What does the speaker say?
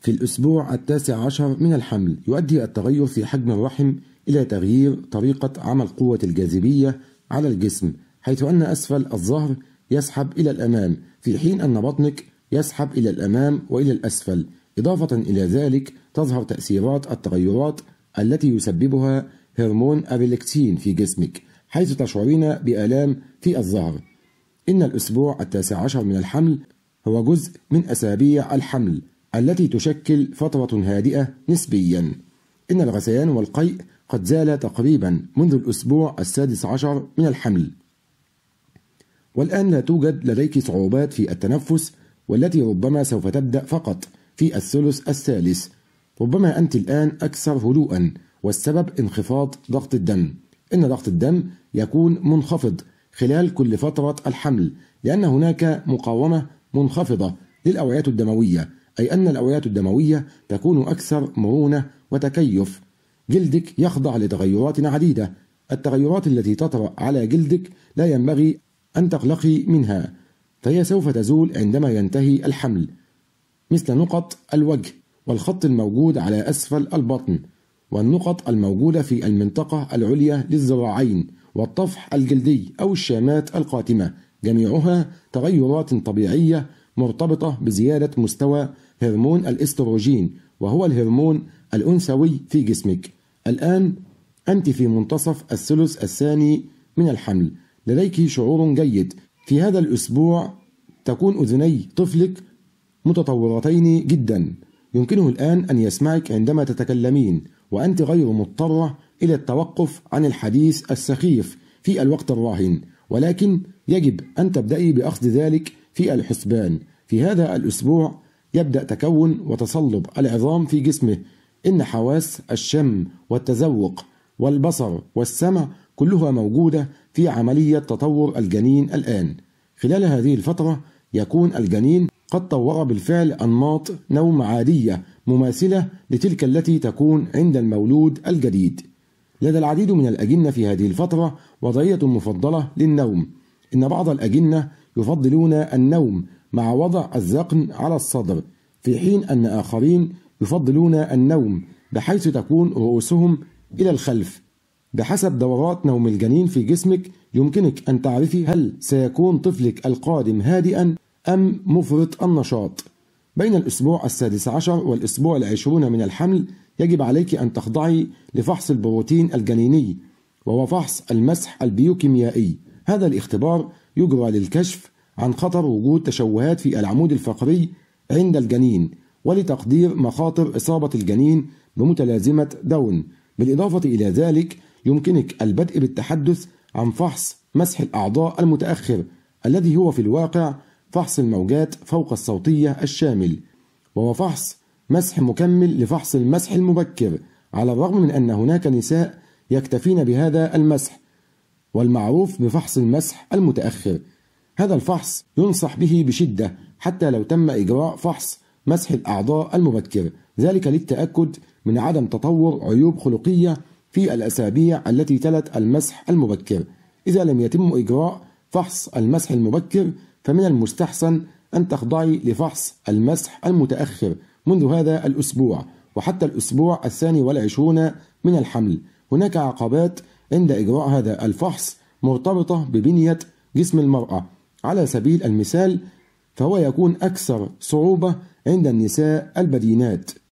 في الأسبوع التاسع عشر من الحمل يؤدي التغير في حجم الرحم إلى تغيير طريقة عمل قوة الجاذبية على الجسم حيث أن أسفل الظهر يسحب إلى الأمام في حين أن بطنك يسحب إلى الأمام وإلى الأسفل إضافة إلى ذلك تظهر تأثيرات التغيرات التي يسببها هرمون أبيلكتين في جسمك حيث تشعرين بآلام في الظهر إن الأسبوع التاسع عشر من الحمل هو جزء من أسابيع الحمل التي تشكل فترة هادئة نسبيا إن الغثيان والقيء قد زال تقريبا منذ الأسبوع السادس عشر من الحمل والآن لا توجد لديك صعوبات في التنفس والتي ربما سوف تبدأ فقط في الثلث الثالث ربما أنت الآن أكثر هدوءا والسبب انخفاض ضغط الدم إن ضغط الدم يكون منخفض خلال كل فترة الحمل لأن هناك مقاومة منخفضة للأوعية الدموية أي أن الأوعية الدموية تكون أكثر مرونة وتكيف جلدك يخضع لتغيرات عديدة التغيرات التي تطرأ على جلدك لا ينبغي أن تقلقي منها فهي سوف تزول عندما ينتهي الحمل مثل نقط الوجه والخط الموجود على أسفل البطن والنقط الموجودة في المنطقة العليا للذراعين والطفح الجلدي أو الشامات القاتمة جميعها تغيرات طبيعية مرتبطة بزيادة مستوى هرمون الاستروجين وهو الهرمون الأنثوي في جسمك الآن أنت في منتصف الثلث الثاني من الحمل لديك شعور جيد في هذا الأسبوع تكون أذني طفلك متطورتين جدا يمكنه الآن أن يسمعك عندما تتكلمين وأنت غير مضطرة إلى التوقف عن الحديث السخيف في الوقت الراهن ولكن يجب أن تبدأي بأخذ ذلك في الحسبان في هذا الأسبوع يبدأ تكون وتصلب العظام في جسمه إن حواس الشم والتذوق والبصر والسمع كلها موجودة في عملية تطور الجنين الآن خلال هذه الفترة يكون الجنين قد طور بالفعل أنماط نوم عادية مماثلة لتلك التي تكون عند المولود الجديد لدى العديد من الأجنة في هذه الفترة وضعية مفضلة للنوم إن بعض الأجنة يفضلون النوم مع وضع الذقن على الصدر في حين أن آخرين يفضلون النوم بحيث تكون رؤوسهم إلى الخلف بحسب دورات نوم الجنين في جسمك يمكنك أن تعرفي هل سيكون طفلك القادم هادئا أم مفرط النشاط بين الأسبوع السادس عشر والأسبوع العشرون من الحمل يجب عليك أن تخضعي لفحص البروتين الجنيني وهو فحص المسح البيوكيميائي هذا الاختبار يجرى للكشف عن خطر وجود تشوهات في العمود الفقري عند الجنين ولتقدير مخاطر إصابة الجنين بمتلازمة داون بالإضافة إلى ذلك يمكنك البدء بالتحدث عن فحص مسح الأعضاء المتأخر الذي هو في الواقع فحص الموجات فوق الصوتية الشامل وهو فحص مسح مكمل لفحص المسح المبكر على الرغم من أن هناك نساء يكتفين بهذا المسح والمعروف بفحص المسح المتأخر هذا الفحص ينصح به بشدة حتى لو تم إجراء فحص مسح الأعضاء المبكر ذلك للتأكد من عدم تطور عيوب خلقية في الأسابيع التي تلت المسح المبكر إذا لم يتم إجراء فحص المسح المبكر فمن المستحسن أن تخضعي لفحص المسح المتأخر منذ هذا الأسبوع وحتى الأسبوع الثاني والعشرون من الحمل هناك عقبات عند إجراء هذا الفحص مرتبطة ببنية جسم المرأة على سبيل المثال فهو يكون أكثر صعوبة عند النساء البدينات